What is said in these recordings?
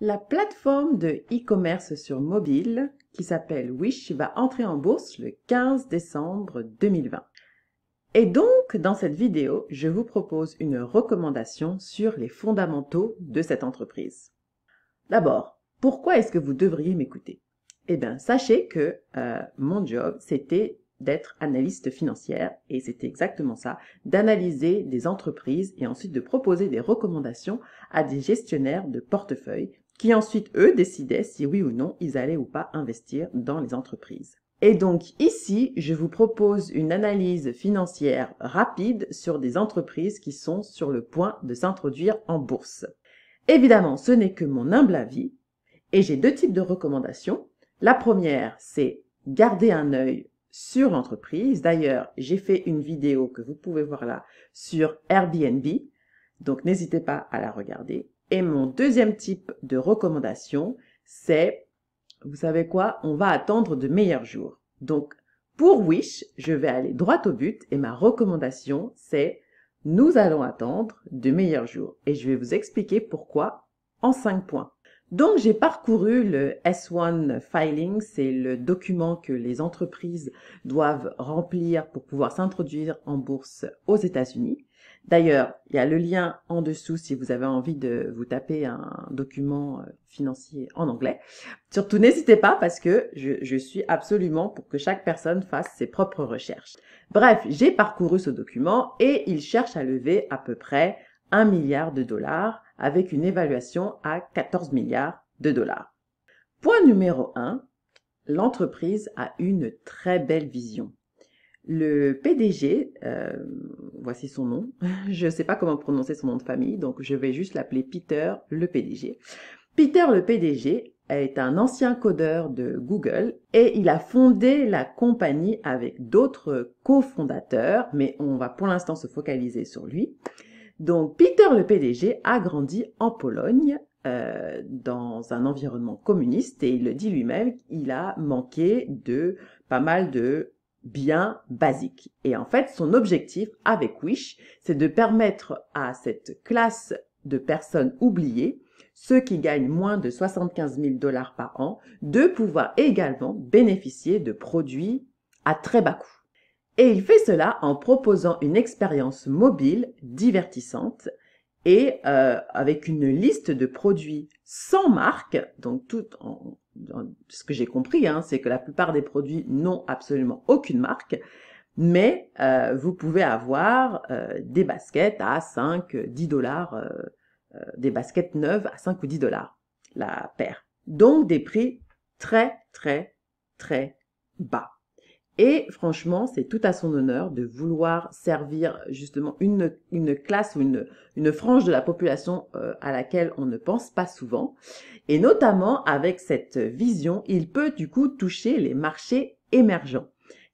la plateforme de e-commerce sur mobile qui s'appelle Wish va entrer en bourse le 15 décembre 2020. Et donc, dans cette vidéo, je vous propose une recommandation sur les fondamentaux de cette entreprise. D'abord, pourquoi est-ce que vous devriez m'écouter Eh bien, sachez que euh, mon job, c'était d'être analyste financière, et c'était exactement ça, d'analyser des entreprises et ensuite de proposer des recommandations à des gestionnaires de portefeuille qui ensuite, eux, décidaient si oui ou non ils allaient ou pas investir dans les entreprises. Et donc ici, je vous propose une analyse financière rapide sur des entreprises qui sont sur le point de s'introduire en bourse. Évidemment, ce n'est que mon humble avis, et j'ai deux types de recommandations. La première, c'est garder un œil sur l'entreprise. D'ailleurs, j'ai fait une vidéo que vous pouvez voir là sur Airbnb, donc n'hésitez pas à la regarder. Et mon deuxième type de recommandation, c'est, vous savez quoi, on va attendre de meilleurs jours. Donc, pour Wish, je vais aller droit au but et ma recommandation, c'est, nous allons attendre de meilleurs jours. Et je vais vous expliquer pourquoi en cinq points. Donc, j'ai parcouru le S1 filing, c'est le document que les entreprises doivent remplir pour pouvoir s'introduire en bourse aux États-Unis. D'ailleurs, il y a le lien en dessous si vous avez envie de vous taper un document euh, financier en anglais. Surtout, n'hésitez pas parce que je, suis absolument pour que chaque personne fasse ses propres recherches. Bref, j'ai parcouru ce document et il cherche à lever à peu près un milliard de dollars avec une évaluation à 14 milliards de dollars. Point numéro 1, l'entreprise a une très belle vision. Le PDG, euh, voici son nom, je ne sais pas comment prononcer son nom de famille, donc je vais juste l'appeler Peter le PDG. Peter le PDG est un ancien codeur de Google et il a fondé la compagnie avec d'autres cofondateurs, mais on va pour l'instant se focaliser sur lui. Donc Peter le PDG a grandi en Pologne euh, dans un environnement communiste et il le dit lui-même, il a manqué de pas mal de biens basiques. Et en fait, son objectif avec Wish, c'est de permettre à cette classe de personnes oubliées, ceux qui gagnent moins de 75 000 dollars par an, de pouvoir également bénéficier de produits à très bas coût. Et il fait cela en proposant une expérience mobile, divertissante, et euh, avec une liste de produits sans marque, donc tout en, ce que j'ai compris, hein, c'est que la plupart des produits n'ont absolument aucune marque, mais euh, vous pouvez avoir euh, des baskets à 5, 10 dollars, des baskets neuves à 5 ou 10 dollars la paire. Donc des prix très, très, très bas. Et franchement, c'est tout à son honneur de vouloir servir justement une, une classe ou une, une frange de la population euh, à laquelle on ne pense pas souvent. Et notamment avec cette vision, il peut du coup toucher les marchés émergents.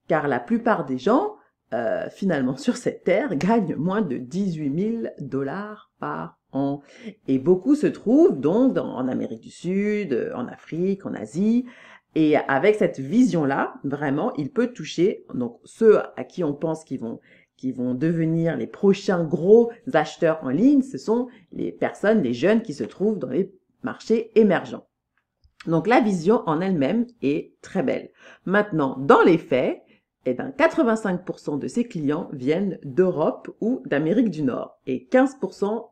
Car la plupart des gens, euh, finalement sur cette terre, gagnent moins de 18 000 dollars par an. Et beaucoup se trouvent donc en Amérique du Sud, en Afrique, en Asie, et avec cette vision-là, vraiment, il peut toucher donc ceux à qui on pense qu'ils vont qui vont devenir les prochains gros acheteurs en ligne, ce sont les personnes, les jeunes qui se trouvent dans les marchés émergents. Donc la vision en elle-même est très belle. Maintenant, dans les faits, eh ben 85% de ses clients viennent d'Europe ou d'Amérique du Nord et 15%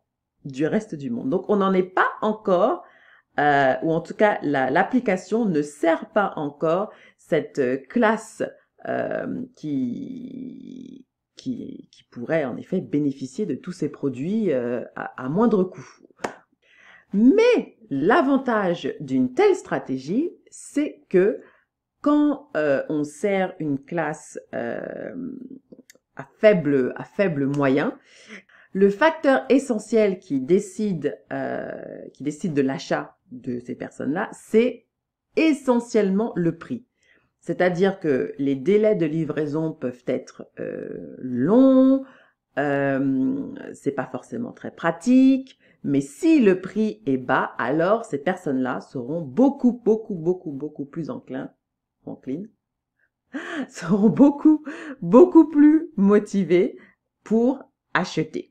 du reste du monde. Donc on n'en est pas encore euh, ou en tout cas l'application ne sert pas encore cette euh, classe euh, qui, qui, pourrait en effet bénéficier de tous ces produits à, moindre coût. Mais l'avantage d'une telle stratégie, c'est que quand on sert une classe à, faible, à faible moyen, le facteur essentiel qui décide, qui décide de l'achat de ces personnes-là, c'est essentiellement le prix. C'est-à-dire que les délais de livraison peuvent être euh, longs, euh, c'est pas forcément très pratique, mais si le prix est bas, alors ces personnes-là seront beaucoup, beaucoup, beaucoup, beaucoup plus enclins, enclines, seront beaucoup, beaucoup plus motivées pour acheter.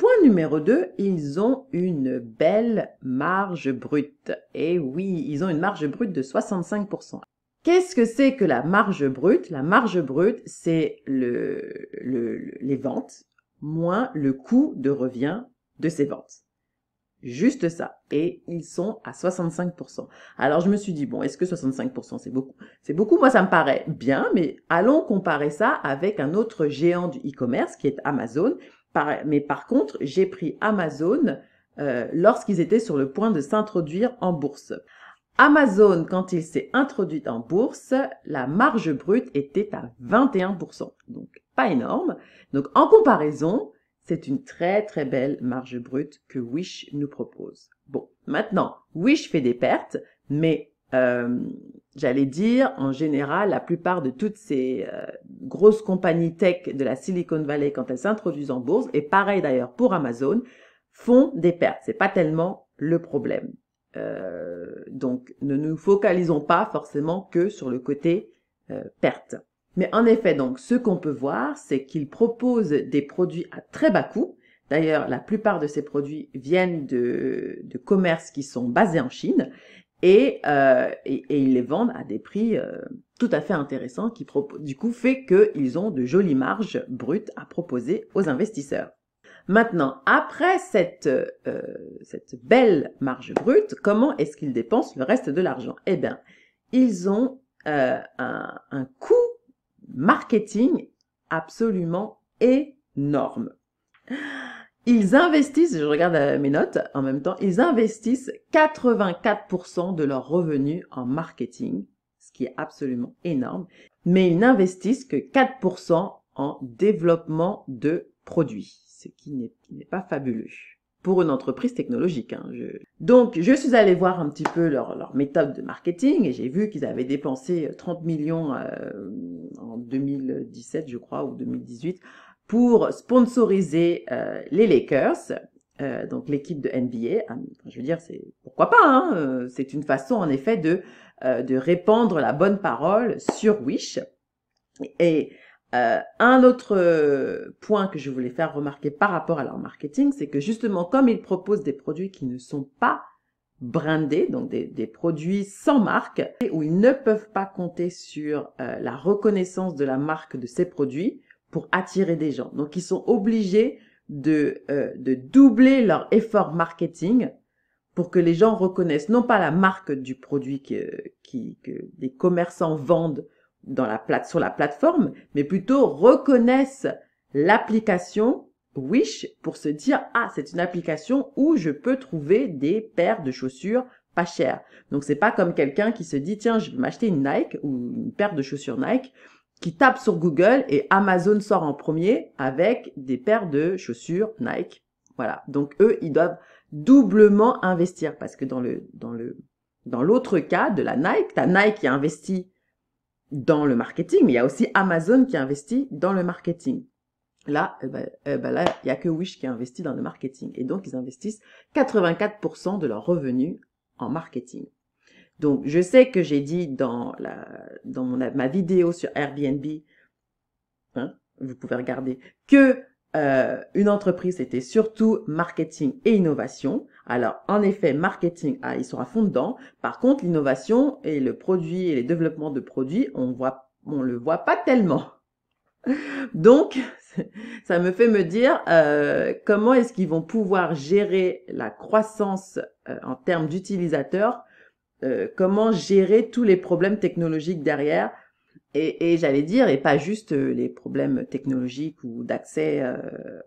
Point numéro 2, ils ont une belle marge brute. Et eh oui, ils ont une marge brute de 65%. Qu'est-ce que c'est que la marge brute La marge brute, c'est le, les ventes moins le coût de revient de ces ventes. Juste ça. Et ils sont à 65%. Alors je me suis dit, bon, est-ce que 65% c'est beaucoup C'est beaucoup, moi ça me paraît bien, mais allons comparer ça avec un autre géant du e-commerce qui est Amazon mais par contre, j'ai pris Amazon euh, lorsqu'ils étaient sur le point de s'introduire en bourse. Amazon, quand il s'est introduit en bourse, la marge brute était à 21%. Donc, pas énorme. Donc, en comparaison, c'est une très très belle marge brute que Wish nous propose. Bon, maintenant, Wish fait des pertes, mais euh, j'allais dire, en général, la plupart de toutes ces euh, grosses compagnies tech de la Silicon Valley, quand elles s'introduisent en bourse, et pareil d'ailleurs pour Amazon, font des pertes. C'est pas tellement le problème. Euh, donc, ne nous focalisons pas forcément que sur le côté perte. Mais en effet, donc, ce qu'on peut voir, c'est qu'ils proposent des produits à très bas coût. D'ailleurs, la plupart de ces produits viennent de, de commerces qui sont basés en Chine euh, et, ils les vendent à des prix euh, tout à fait intéressants qui du coup fait qu'ils ont de jolies marges brutes à proposer aux investisseurs. Maintenant, après cette, euh, cette belle marge brute, comment est-ce qu'ils dépensent le reste de l'argent Eh bien, ils ont un, un coût marketing absolument énorme. Ils investissent, je regarde euh, mes notes en même temps, ils investissent 84% de leurs revenus en marketing, ce qui est absolument énorme, mais ils n'investissent que 4% en développement de produits, ce qui n'est pas fabuleux pour une entreprise technologique. Hein, Donc, je suis allée voir un petit peu leur, méthode de marketing et j'ai vu qu'ils avaient dépensé 30 euh, millions euh, en 2017, je crois, ou 2018, pour sponsoriser euh, les Lakers, euh, donc l'équipe de NBA. Ah, je veux dire, c'est pourquoi pas. Hein, euh, c'est une façon en effet de de répandre la bonne parole sur Wish. Et un autre point que je voulais faire remarquer par rapport à leur marketing, c'est que justement comme ils proposent des produits qui ne sont pas brandés, donc des, des produits sans marque, et où ils ne peuvent pas compter sur la reconnaissance de la marque de ces produits, pour attirer des gens. Donc ils sont obligés de, euh, de doubler leur effort marketing pour que les gens reconnaissent non pas la marque du produit que, qui, que les commerçants vendent dans la sur la plateforme, mais plutôt reconnaissent l'application Wish pour se dire ah c'est une application où je peux trouver des paires de chaussures pas chères. Donc c'est pas comme quelqu'un qui se dit tiens je vais m'acheter une Nike ou une paire de chaussures Nike qui tapent sur Google et Amazon sort en premier avec des paires de chaussures Nike. Voilà. Donc eux, ils doivent doublement investir parce que dans le dans le dans l'autre cas de la Nike, tu as Nike qui investit dans le marketing, mais il y a aussi Amazon qui investit dans le marketing. Là, eh ben, eh ben là, il y a que Wish qui investit dans le marketing et donc ils investissent 84% de leurs revenus en marketing. Donc, je sais que j'ai dit dans, ma vidéo sur Airbnb, hein, vous pouvez regarder, que euh, une entreprise, c'était surtout marketing et innovation. Alors, en effet, marketing, ah, ils sont à fond dedans. Par contre, l'innovation et le produit et les développements de produits, on ne le voit pas tellement. Donc, ça me fait me dire euh, comment est-ce qu'ils vont pouvoir gérer la croissance euh, en termes d'utilisateurs euh, comment gérer tous les problèmes technologiques derrière et, j'allais dire, et pas juste euh, les problèmes technologiques ou d'accès euh,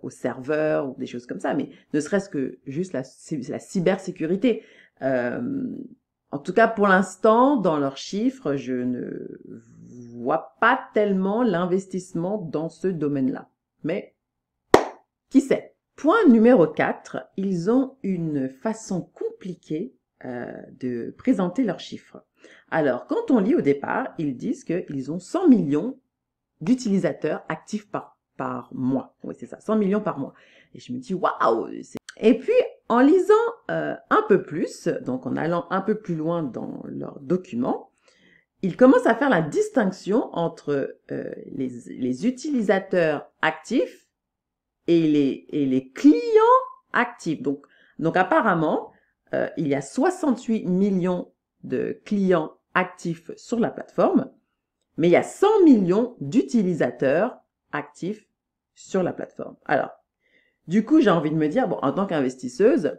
aux serveurs ou des choses comme ça, mais ne serait-ce que juste la, cybersécurité. en tout cas, pour l'instant, dans leurs chiffres, je ne vois pas tellement l'investissement dans ce domaine-là. Mais qui sait Point numéro 4, ils ont une façon compliquée euh, de présenter leurs chiffres. Alors, quand on lit au départ, ils disent qu'ils ont 100 millions d'utilisateurs actifs par, par mois. Oui, c'est ça, 100 millions par mois. Et je me dis, waouh Et puis, en lisant euh, un peu plus, donc en allant un peu plus loin dans leur documents, ils commencent à faire la distinction entre euh, les, les, utilisateurs actifs et les, et les clients actifs. Donc, donc apparemment, euh, il y a 68 millions de clients actifs sur la plateforme, mais il y a 100 millions d'utilisateurs actifs sur la plateforme. Alors, du coup, j'ai envie de me dire, bon, en tant qu'investisseuse,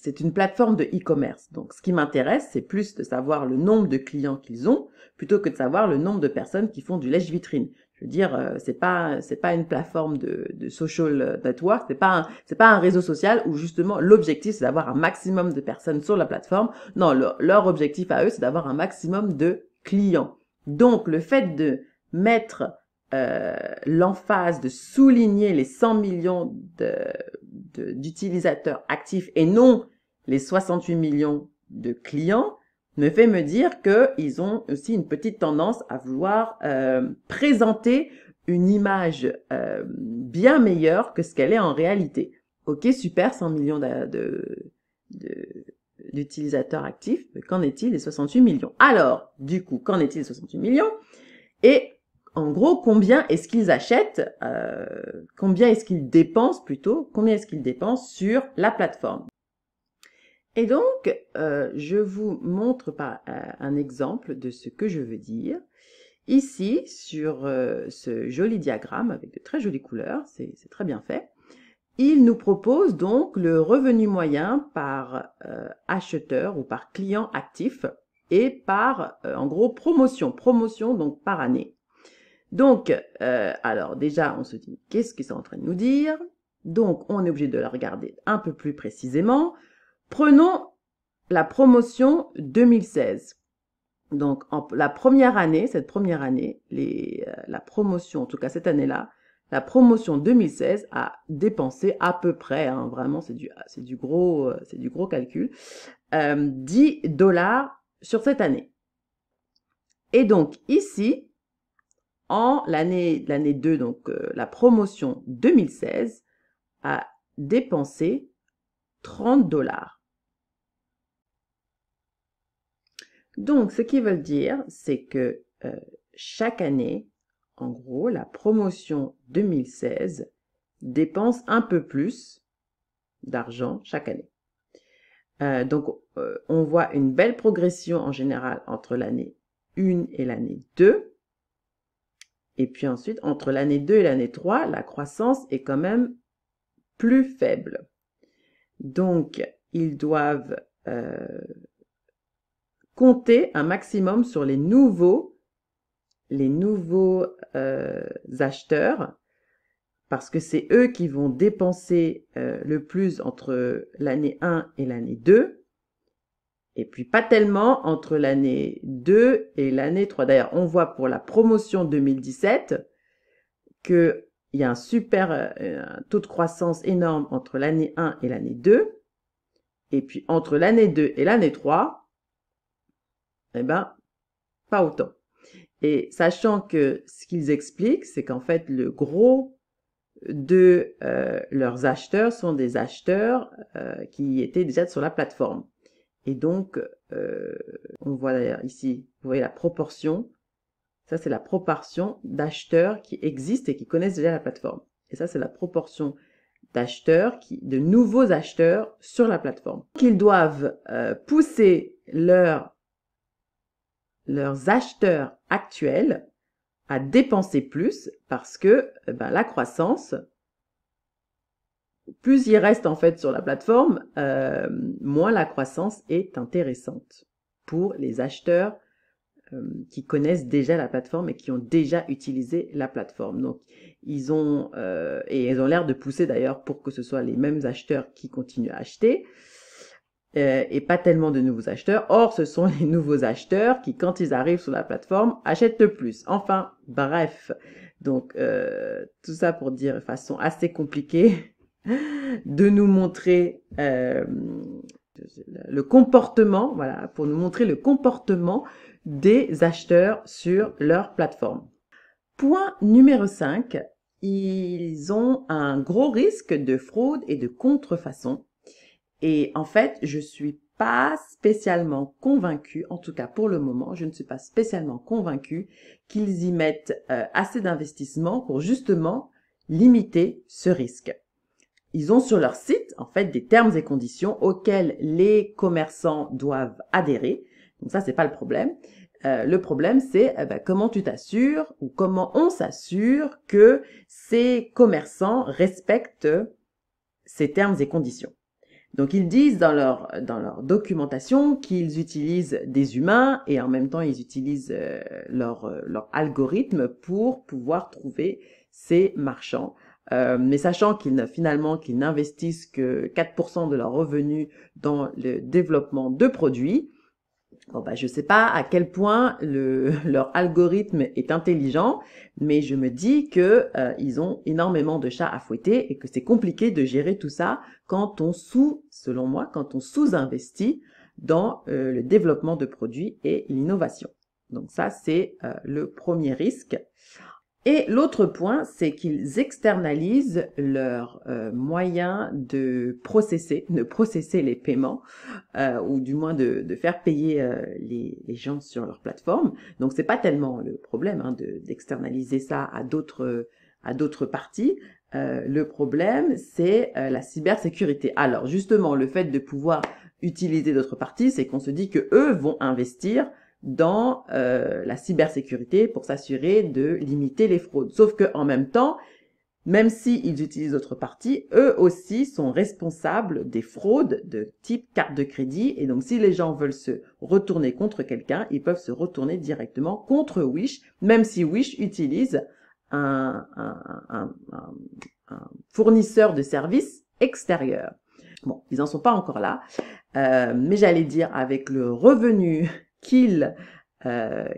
c'est une plateforme de e-commerce. Donc, ce qui m'intéresse, c'est plus de savoir le nombre de clients qu'ils ont, plutôt que de savoir le nombre de personnes qui font du lèche-vitrine. Je veux dire, euh, c'est pas c'est pas une plateforme de, social network, c'est pas c'est pas un réseau social où justement l'objectif c'est d'avoir un maximum de personnes sur la plateforme. Non, leur, objectif à eux c'est d'avoir un maximum de clients. Donc le fait de mettre euh, l'emphase, de souligner les 100 millions d'utilisateurs de, actifs et non les 68 millions de clients, me fait me dire qu'ils ont aussi une petite tendance à vouloir euh, présenter une image euh, bien meilleure que ce qu'elle est en réalité. Ok, super, 100 millions d'utilisateurs de, actifs, mais qu'en est-il des 68 millions Alors, du coup, qu'en est-il des 68 millions Et en gros, combien est-ce qu'ils achètent, euh, combien est-ce qu'ils dépensent plutôt, combien est-ce qu'ils dépensent sur la plateforme et donc, euh, je vous montre par, euh, un exemple de ce que je veux dire. Ici, sur euh, ce joli diagramme avec de très jolies couleurs, c'est très bien fait, il nous propose donc le revenu moyen par acheteur ou par client actif et par, en gros, promotion. Promotion, donc, par année. Donc, alors déjà, on se dit, qu'est-ce qu'ils sont en train de nous dire donc, on est obligé de la regarder un peu plus précisément. Prenons la promotion 2016. Donc, la première année, cette première année, euh, la promotion, en tout cas cette année-là, la promotion 2016 a dépensé à peu près, hein, vraiment, c'est du, gros, euh, c'est du gros calcul, 10 euh, dollars sur cette année. Et donc, ici, en l'année, l'année 2, donc, la promotion 2016 a dépensé 30 dollars. Donc, ce qu'ils veulent dire, c'est que euh, chaque année, en gros, la promotion 2016 dépense un peu plus d'argent chaque année. Euh, donc, euh, on voit une belle progression en général entre l'année 1 et l'année 2. Et puis ensuite, entre l'année 2 et l'année 3, la croissance est quand même plus faible. Donc, ils doivent compter un maximum sur les nouveaux, les nouveaux euh, acheteurs, parce que c'est eux qui vont dépenser euh, le plus entre l'année 1 et l'année 2, et puis pas tellement entre l'année 2 et l'année 3. D'ailleurs, on voit pour la promotion 2017 qu'il y a un super euh, un taux de croissance énorme entre l'année 1 et l'année 2, et puis entre l'année 2 et l'année 3, eh ben, pas autant. Et sachant que ce qu'ils expliquent, c'est qu'en fait, le gros de euh, leurs acheteurs sont des acheteurs euh, qui étaient déjà sur la plateforme. Et donc, euh, on voit d'ailleurs ici, vous voyez la proportion, ça c'est la proportion d'acheteurs qui existent et qui connaissent déjà la plateforme. Et ça c'est la proportion d'acheteurs, qui, de nouveaux acheteurs sur la plateforme. Qu'ils doivent pousser leur leurs acheteurs actuels à dépenser plus parce que euh, ben, la croissance, plus ils restent en fait sur la plateforme, euh, moins la croissance est intéressante pour les acheteurs euh, qui connaissent déjà la plateforme et qui ont déjà utilisé la plateforme. Donc ils ont et ils ont l'air de pousser d'ailleurs pour que ce soit les mêmes acheteurs qui continuent à acheter. Euh, et pas tellement de nouveaux acheteurs. Or, ce sont les nouveaux acheteurs qui, quand ils arrivent sur la plateforme, achètent le plus. Enfin, bref. Donc, euh, tout ça pour dire de façon assez compliquée de nous montrer euh, le comportement, voilà, pour nous montrer le comportement des acheteurs sur leur plateforme. Point numéro 5, ils ont un gros risque de fraude et de contrefaçon et en fait, je suis pas spécialement convaincue, en tout cas pour le moment, je ne suis pas spécialement convaincue qu'ils y mettent euh, assez d'investissement pour justement limiter ce risque. Ils ont sur leur site, en fait, des termes et conditions auxquels les commerçants doivent adhérer. Donc ça, c'est pas le problème. Euh, le problème, c'est eh ben, comment tu t'assures ou comment on s'assure que ces commerçants respectent ces termes et conditions. Donc ils disent dans leur, dans leur documentation qu'ils utilisent des humains et en même temps ils utilisent euh, leur, euh, leur algorithme pour pouvoir trouver ces marchands. Euh, mais sachant qu'ils finalement qu'ils n'investissent que 4% de leurs revenus dans le développement de produits, Bon, bah, je ne sais pas à quel point leur algorithme est intelligent, mais je me dis que euh, ils ont énormément de chats à fouetter et que c'est compliqué de gérer tout ça quand on sous, selon moi, quand on sous-investit dans euh, le développement de produits et l'innovation. Donc ça, c'est euh, le premier risque. Et l'autre point, c'est qu'ils externalisent leurs euh, moyens de processer, de processer les paiements, euh, ou du moins de, faire payer euh, les, gens sur leur plateforme. Donc c'est pas tellement le problème hein, d'externaliser ça à d'autres à d'autres parties. le problème, c'est la cybersécurité. Alors justement, le fait de pouvoir utiliser d'autres parties, c'est qu'on se dit que eux vont investir dans euh, la cybersécurité pour s'assurer de limiter les fraudes. Sauf que en même temps, même s'ils utilisent d'autres parties, eux aussi sont responsables des fraudes de type carte de crédit. Et donc, si les gens veulent se retourner contre quelqu'un, ils peuvent se retourner directement contre Wish, même si Wish utilise un, fournisseur de services extérieur. Bon, ils n'en sont pas encore là, euh, mais j'allais dire avec le revenu qu'ils euh,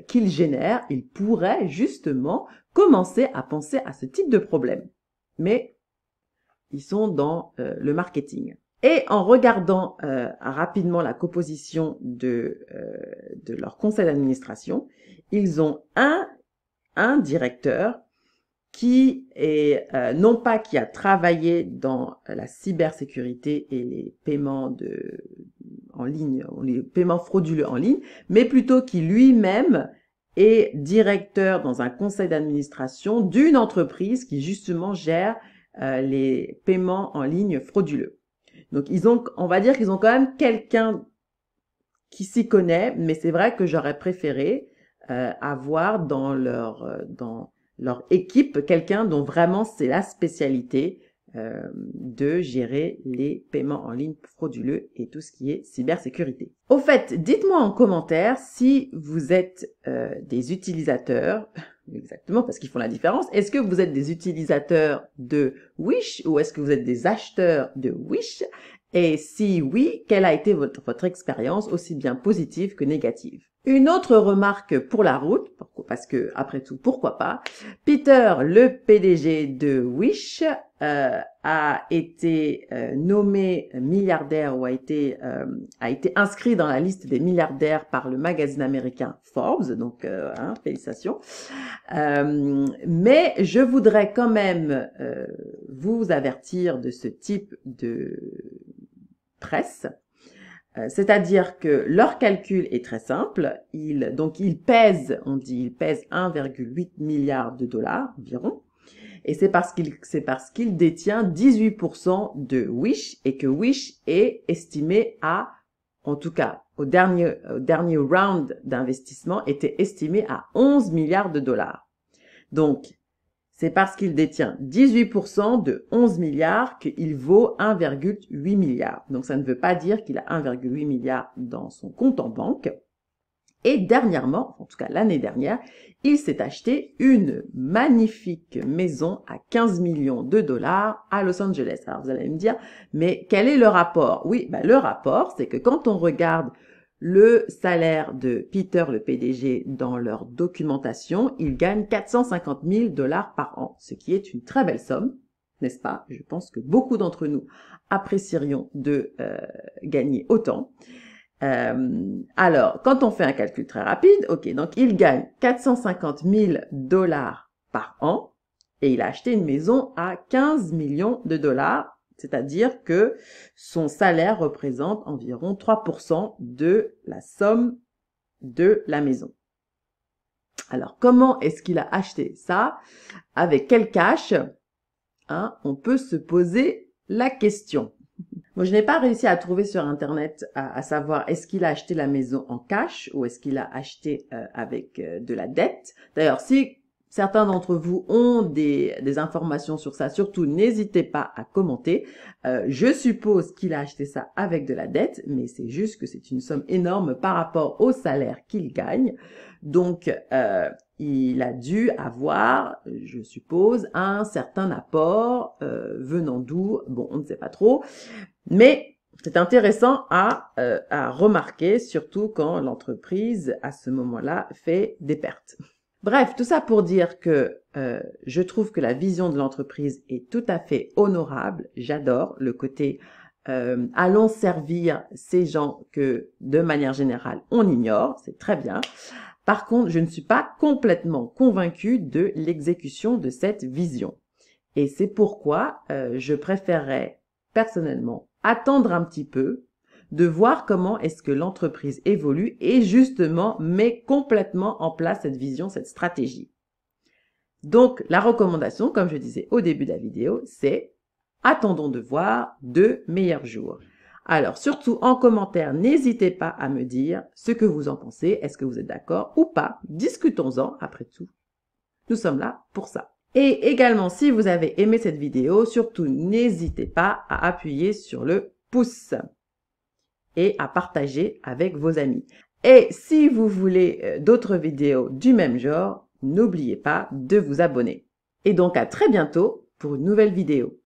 ils pourraient justement commencer à penser à ce type de problème. Mais ils sont dans euh, le marketing. Et en regardant euh, rapidement la composition de, euh, de leur conseil d'administration, ils ont un, un directeur qui est euh, non pas qui a travaillé dans la cybersécurité et les paiements de en ligne, les paiements frauduleux en ligne, mais plutôt qui lui-même est directeur dans un conseil d'administration d'une entreprise qui justement gère euh, les paiements en ligne frauduleux. Donc ils ont, on va dire qu'ils ont quand même quelqu'un qui s'y connaît, mais c'est vrai que j'aurais préféré euh, avoir dans leur dans leur équipe quelqu'un dont vraiment c'est la spécialité euh, de gérer les paiements en ligne frauduleux et tout ce qui est cybersécurité. Au fait, dites-moi en commentaire si vous êtes euh, des utilisateurs, exactement parce qu'ils font la différence, est-ce que vous êtes des utilisateurs de Wish ou est-ce que vous êtes des acheteurs de Wish Et si oui, quelle a été votre, votre expérience aussi bien positive que négative une autre remarque pour la route, parce que après tout, pourquoi pas Peter, le PDG de Wish, euh, a été euh, nommé milliardaire ou a été euh, a été inscrit dans la liste des milliardaires par le magazine américain Forbes. Donc, hein, félicitations. mais je voudrais quand même vous avertir de ce type de presse euh, c'est-à-dire que leur calcul est très simple. donc, ils pèsent, on dit, ils pèse 1,8 milliard de dollars environ. Et c'est parce qu'il, c'est parce qu'il détient 18% de Wish et que Wish est estimé à, en tout cas, au dernier, dernier round d'investissement était estimé à 11 milliards de dollars. Donc, c'est parce qu'il détient 18% de 11 milliards qu'il vaut 1,8 milliard. Donc ça ne veut pas dire qu'il a 1,8 milliard dans son compte en banque. Et dernièrement, en tout cas l'année dernière, il s'est acheté une magnifique maison à 15 millions de dollars à Los Angeles. Alors vous allez me dire, mais quel est le rapport Oui, bah, le rapport, c'est que quand on regarde le salaire de Peter le PDG dans leur documentation, il gagne 450 000 dollars par an, ce qui est une très belle somme, n'est-ce pas Je pense que beaucoup d'entre nous apprécierions de euh, gagner autant. Euh, alors, quand on fait un calcul très rapide, ok, donc il gagne 450 000 dollars par an et il a acheté une maison à 15 millions de dollars c'est-à-dire que son salaire représente environ 3% de la somme de la maison. Alors, comment est-ce qu'il a acheté ça Avec quel cash hein, On peut se poser la question. Moi, je n'ai pas réussi à trouver sur Internet à, savoir est-ce qu'il a acheté la maison en cash ou est-ce qu'il a acheté euh, avec euh, de la dette. D'ailleurs, si Certains d'entre vous ont des, informations sur ça. Surtout, n'hésitez pas à commenter. Euh, je suppose qu'il a acheté ça avec de la dette, mais c'est juste que c'est une somme énorme par rapport au salaire qu'il gagne. Donc, euh, il a dû avoir, je suppose, un certain apport euh, venant d'où, bon, on ne sait pas trop. Mais c'est intéressant à, à remarquer, surtout quand l'entreprise, à ce moment-là, fait des pertes. Bref, tout ça pour dire que euh, je trouve que la vision de l'entreprise est tout à fait honorable. J'adore le côté euh, allons servir ces gens que de manière générale on ignore, c'est très bien. Par contre, je ne suis pas complètement convaincue de l'exécution de cette vision. Et c'est pourquoi euh, je préférerais personnellement attendre un petit peu de voir comment est-ce que l'entreprise évolue et justement met complètement en place cette vision, cette stratégie. Donc, la recommandation, comme je disais au début de la vidéo, c'est attendons de voir de meilleurs jours. Alors, surtout en commentaire, n'hésitez pas à me dire ce que vous en pensez, est-ce que vous êtes d'accord ou pas, discutons-en après tout. Nous sommes là pour ça. Et également, si vous avez aimé cette vidéo, surtout n'hésitez pas à appuyer sur le pouce et à partager avec vos amis. Et si vous voulez euh, d'autres vidéos du même genre, n'oubliez pas de vous abonner. Et donc à très bientôt pour une nouvelle vidéo.